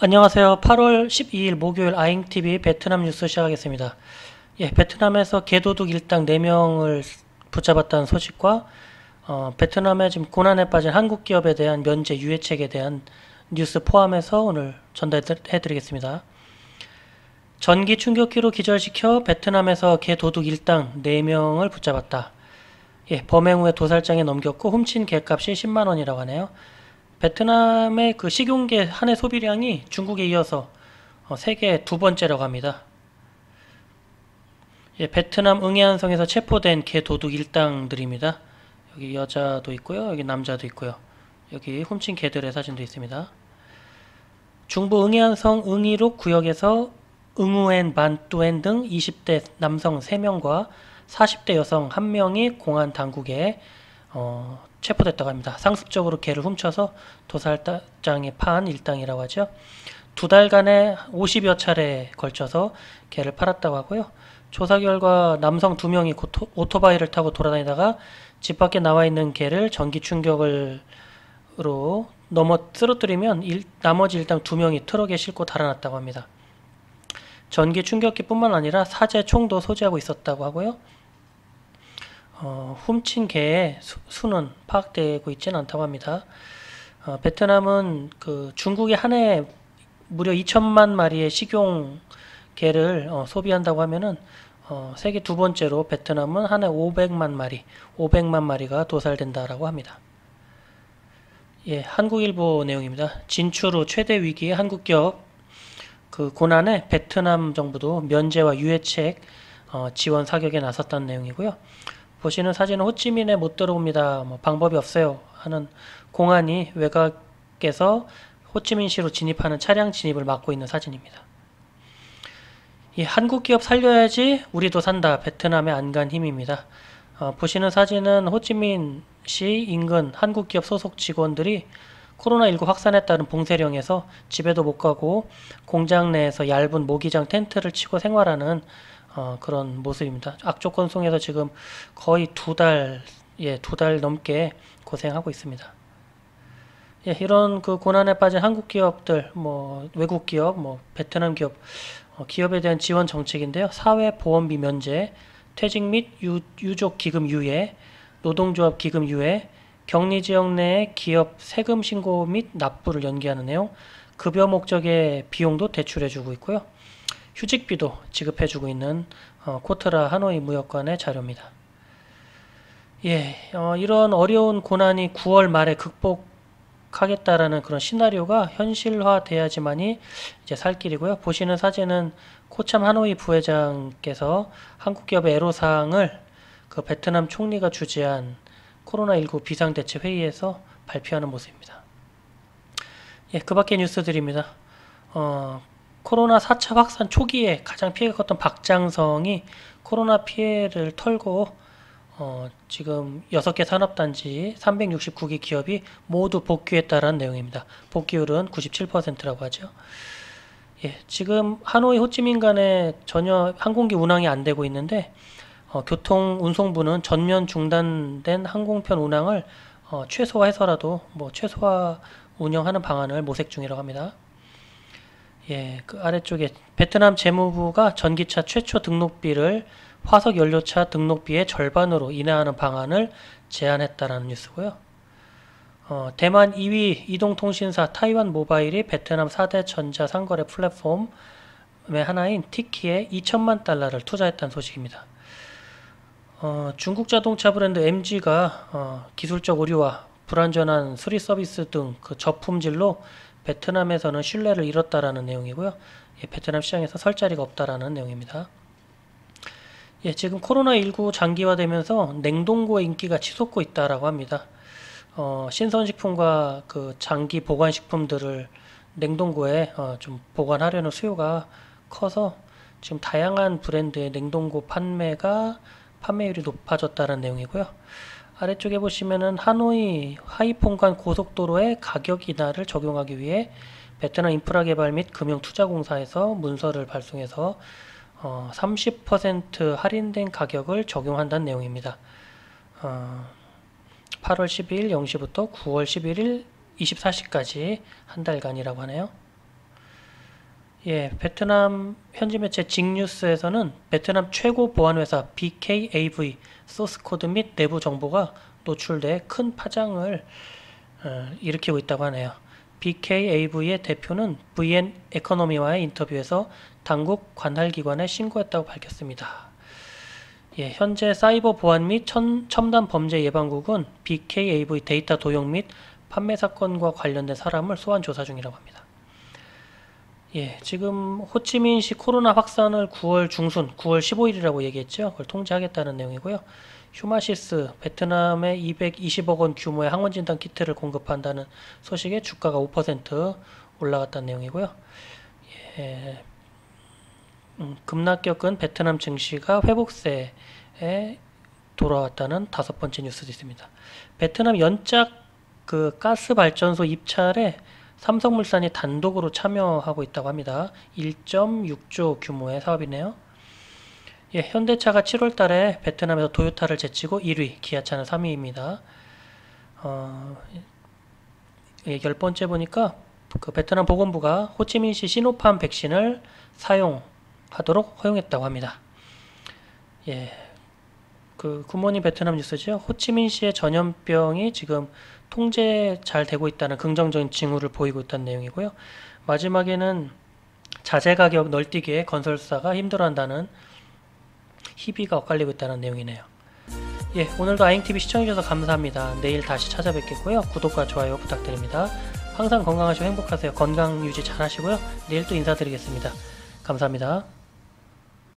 안녕하세요. 8월 12일 목요일 아잉TV 베트남 뉴스 시작하겠습니다. 예, 베트남에서 개도둑 일당 4명을 붙잡았다는 소식과 어, 베트남에 지금 고난에 빠진 한국 기업에 대한 면제 유예책에 대한 뉴스 포함해서 오늘 전달해드리겠습니다. 전기 충격기로 기절시켜 베트남에서 개도둑 일당 4명을 붙잡았다. 예, 범행 후에 도살장에 넘겼고 훔친 개값이 10만원이라고 하네요. 베트남의 그 식용계 한해 소비량이 중국에 이어서 어, 세계 두 번째라고 합니다. 예, 베트남 응해안성에서 체포된 개 도둑 일당들입니다. 여기 여자도 있고요. 여기 남자도 있고요. 여기 훔친 개들의 사진도 있습니다. 중부 응해안성 응이록 구역에서 응우엔, 만뚜엔 등 20대 남성 3명과 40대 여성 1명이 공안 당국에 어, 체포됐다고 합니다. 상습적으로 개를 훔쳐서 도살장에 파한 일당이라고 하죠. 두 달간에 50여 차례에 걸쳐서 개를 팔았다고 하고요. 조사 결과 남성 두 명이 오토바이를 타고 돌아다니다가 집 밖에 나와 있는 개를 전기 충격으로 넘어 쓰러뜨리면 일, 나머지 일당 두 명이 트럭에 싣고 달아났다고 합니다. 전기 충격기뿐만 아니라 사제 총도 소지하고 있었다고 하고요. 어, 훔친 개의 수, 수는 파악되고 있지는 않다고 합니다. 어, 베트남은 그 중국이 한 해 무려 2천만 마리의 식용 개를 어, 소비한다고 하면은 어, 세계 두 번째로 베트남은 한 해 500만 마리, 500만 마리가 도살된다라고 합니다. 예, 한국일보 내용입니다. 진출 후 최대 위기의 한국 기업 그 고난에 베트남 정부도 면제와 유해책 어, 지원 사격에 나섰다는 내용이고요. 보시는 사진은 호치민에 못 들어옵니다. 뭐 방법이 없어요. 하는 공안이 외곽에서 호치민시로 진입하는 차량 진입을 막고 있는 사진입니다. 이 한국 기업 살려야지 우리도 산다. 베트남의 안간 힘입니다. 어, 보시는 사진은 호치민시 인근 한국 기업 소속 직원들이 코로나19 확산에 따른 봉쇄령에서 집에도 못 가고 공장 내에서 얇은 모기장 텐트를 치고 생활하는 어, 그런 모습입니다. 악조건송에서 지금 거의 두 달, 예, 두 달 넘게 고생하고 있습니다. 예, 이런 그 고난에 빠진 한국 기업들, 뭐 외국 기업, 뭐 베트남 기업, 어, 기업에 대한 지원 정책인데요. 사회보험비 면제, 퇴직 및 유, 유족 기금 유예, 노동조합 기금 유예, 격리 지역 내 기업 세금 신고 및 납부를 연기하는 내용, 급여 목적의 비용도 대출해주고 있고요. 휴직비도 지급해주고 있는 어, 코트라 하노이 무역관의 자료입니다. 예, 어, 이런 어려운 고난이 9월 말에 극복하겠다라는 그런 시나리오가 현실화돼야지만이 이제 살 길이고요. 보시는 사진은 코참 하노이 부회장께서 한국 기업의 애로사항을 그 베트남 총리가 주재한 코로나19 비상대책 회의에서 발표하는 모습입니다. 예, 그 밖의 뉴스들입니다. 어, 코로나 4차 확산 초기에 가장 피해가 컸던 박장성이 코로나 피해를 털고 어, 지금 6개 산업단지 369개 기업이 모두 복귀했다라는 내용입니다. 복귀율은 97%라고 하죠. 예, 지금 하노이 호찌민 간에 전혀 항공기 운항이 안 되고 있는데 어, 교통운송부는 전면 중단된 항공편 운항을 어, 최소화해서라도 뭐 최소화 운영하는 방안을 모색 중이라고 합니다. 예, 그 아래쪽에 베트남 재무부가 전기차 최초 등록비를 화석 연료차 등록비의 절반으로 인하하는 방안을 제안했다라는 뉴스고요. 어, 대만 2위 이동통신사 타이완 모바일이 베트남 4대 전자 상거래 플랫폼의 하나인 티키에 2천만 달러를 투자했다는 소식입니다. 어, 중국 자동차 브랜드 MG가 어, 기술적 오류와 불완전한 수리 서비스 등 그 저품질로 베트남에서는 신뢰를 잃었다라는 내용이고요. 예, 베트남 시장에서 설 자리가 없다라는 내용입니다. 예, 지금 코로나19 장기화되면서 냉동고의 인기가 치솟고 있다라고 합니다. 어, 신선식품과 그 장기 보관식품들을 냉동고에 어, 좀 보관하려는 수요가 커서 지금 다양한 브랜드의 냉동고 판매가 판매율이 높아졌다는 내용이고요. 아래쪽에 보시면은 하노이 하이폰간 고속도로의 가격 인하를 적용하기 위해 베트남 인프라 개발 및 금융 투자 공사에서 문서를 발송해서 어, 30% 할인된 가격을 적용한다는 내용입니다. 어, 8월 12일 0시부터 9월 11일 24시까지 한 달간이라고 하네요. 예, 베트남 현지 매체 직뉴스에서는 베트남 최고 보안회사 BKAV 소스 코드 및 내부 정보가 노출돼 큰 파장을 어, 일으키고 있다고 하네요. BKAV의 대표는 VN 에코노미와의 인터뷰에서 당국 관할기관에 신고했다고 밝혔습니다. 예, 현재 사이버 보안 및 천, 첨단 범죄 예방국은 BKAV 데이터 도용 및 판매 사건과 관련된 사람을 소환 조사 중이라고 합니다. 예, 지금 호치민시 코로나 확산을 9월 중순, 9월 15일이라고 얘기했죠. 그걸 통제하겠다는 내용이고요. 휴마시스, 베트남에 220억 원 규모의 항원 진단 키트를 공급한다는 소식에 주가가 5% 올라갔다는 내용이고요. 예, 음, 급락격은 베트남 증시가 회복세에 돌아왔다는 다섯 번째 뉴스도 있습니다. 베트남 연작 그 가스 발전소 입찰에 삼성물산이 단독으로 참여하고 있다고 합니다. 1.6조 규모의 사업이네요. 예, 현대차가 7월 달에 베트남에서 도요타를 제치고 1위, 기아차는 3위입니다. 어, 예, 열 번째 보니까 그 베트남 보건부가 호치민시 시노팜 백신을 사용하도록 허용했다고 합니다. 예, 그 굿모닝 베트남 뉴스죠. 호치민시의 전염병이 지금 통제 잘 되고 있다는 긍정적인 징후를 보이고 있다는 내용이고요. 마지막에는 자재 가격 널뛰기에 건설사가 힘들어한다는 희비가 엇갈리고 있다는 내용이네요. 예, 오늘도 아잉TV 시청해주셔서 감사합니다. 내일 다시 찾아뵙겠고요. 구독과 좋아요 부탁드립니다. 항상 건강하시고 행복하세요. 건강 유지 잘 하시고요. 내일 또 인사드리겠습니다. 감사합니다.